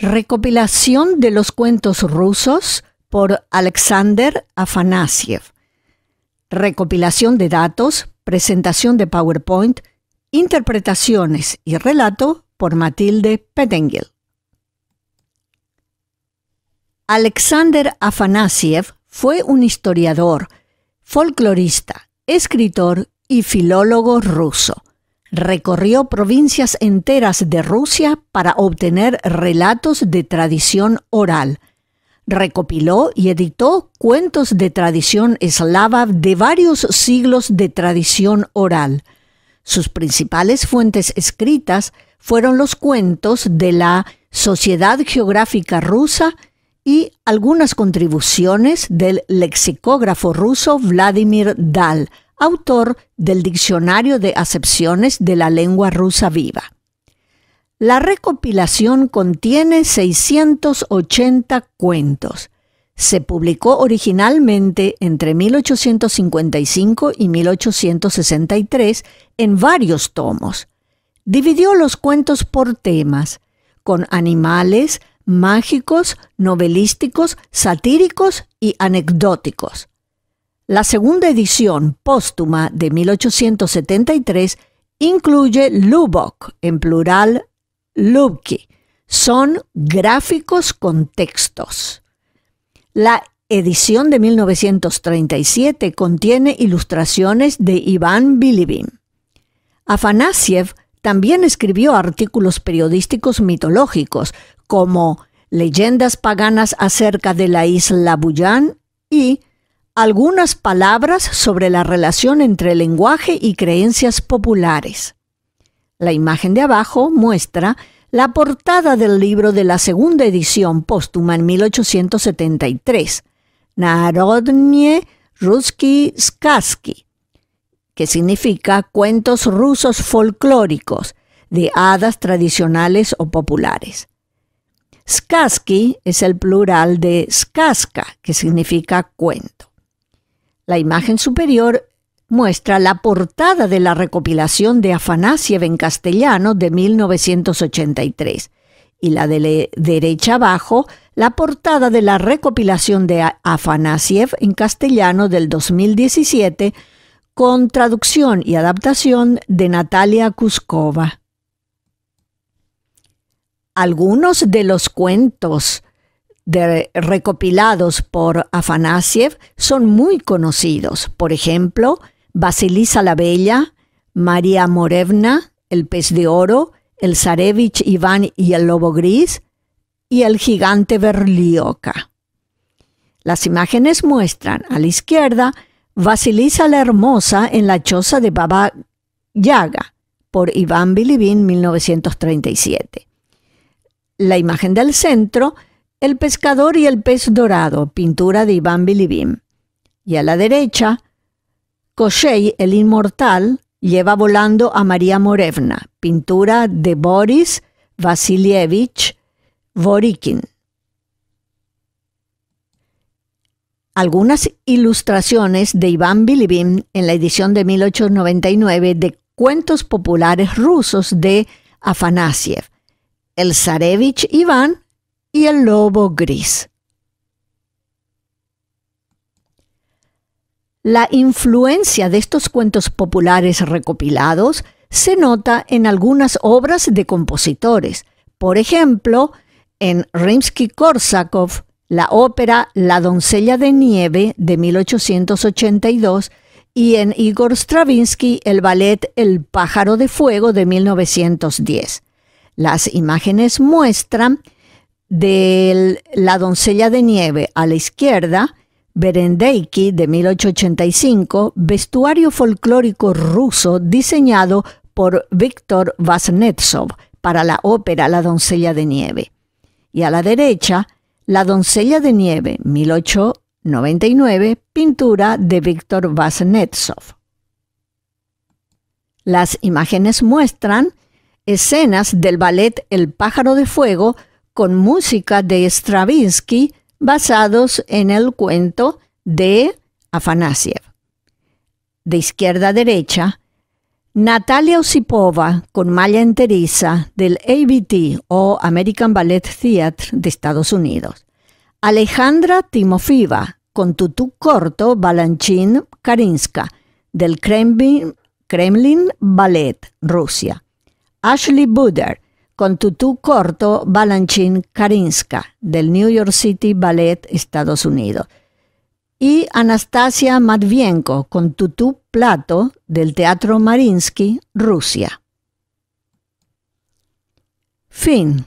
Recopilación de los cuentos rusos por Alexander Afanasiev. Recopilación de datos, presentación de PowerPoint, interpretaciones y relato por Matilde Petengel Alexander Afanasiev fue un historiador, folclorista, escritor y filólogo ruso. Recorrió provincias enteras de Rusia para obtener relatos de tradición oral. Recopiló y editó cuentos de tradición eslava de varios siglos de tradición oral. Sus principales fuentes escritas fueron los cuentos de la Sociedad Geográfica Rusa y algunas contribuciones del lexicógrafo ruso Vladimir Dal, autor del Diccionario de Acepciones de la Lengua Rusa Viva. La recopilación contiene 680 cuentos. Se publicó originalmente entre 1855 y 1863 en varios tomos. Dividió los cuentos por temas, con animales, mágicos, novelísticos, satíricos y anecdóticos. La segunda edición, póstuma de 1873, incluye Lubok, en plural Lubki. Son gráficos con textos. La edición de 1937 contiene ilustraciones de Iván Bilibin. Afanasiev también escribió artículos periodísticos mitológicos como Leyendas paganas acerca de la isla Buyan y algunas palabras sobre la relación entre lenguaje y creencias populares. La imagen de abajo muestra la portada del libro de la segunda edición póstuma en 1873, Narodnie Ruski skazki, que significa cuentos rusos folclóricos, de hadas tradicionales o populares. Skazki es el plural de skazka, que significa cuento. La imagen superior muestra la portada de la recopilación de Afanasiev en castellano de 1983 y la de derecha abajo la portada de la recopilación de Afanasiev en castellano del 2017 con traducción y adaptación de Natalia Kuskova. Algunos de los cuentos recopilados por Afanasiev son muy conocidos. Por ejemplo, Basilisa la Bella, María Morevna, El Pez de Oro, El Zarevich Iván y el Lobo Gris y El Gigante Berlioca. Las imágenes muestran a la izquierda Basilisa la Hermosa en la choza de Baba Yaga por Iván Bilibin 1937. La imagen del centro el pescador y el pez dorado, pintura de Iván Bilibín. Y a la derecha, Koshei, el inmortal, lleva volando a María Morevna, pintura de Boris Vasilievich Vorikin. Algunas ilustraciones de Iván Bilibín en la edición de 1899 de Cuentos Populares Rusos de Afanasiev. El Zarevich Iván y el lobo gris. La influencia de estos cuentos populares recopilados se nota en algunas obras de compositores, por ejemplo, en Rimsky-Korsakov, la ópera La doncella de nieve de 1882 y en Igor Stravinsky el ballet El pájaro de fuego de 1910. Las imágenes muestran de La doncella de nieve a la izquierda, Berendeiki de 1885, vestuario folclórico ruso diseñado por Víctor Vasnetsov para la ópera La doncella de nieve. Y a la derecha, La doncella de nieve, 1899, pintura de Víctor Vasnetsov. Las imágenes muestran escenas del ballet El pájaro de fuego con música de Stravinsky basados en el cuento de Afanasiev. De izquierda a derecha, Natalia Osipova con malla enteriza del ABT o American Ballet Theatre de Estados Unidos. Alejandra Timofeeva, con tutú corto Balanchine Karinska del Kremlin, Kremlin Ballet, Rusia. Ashley Buder con tutú corto Balanchin Karinska del New York City Ballet, Estados Unidos. Y Anastasia Matvienko con tutú plato del Teatro Marinsky, Rusia. Fin.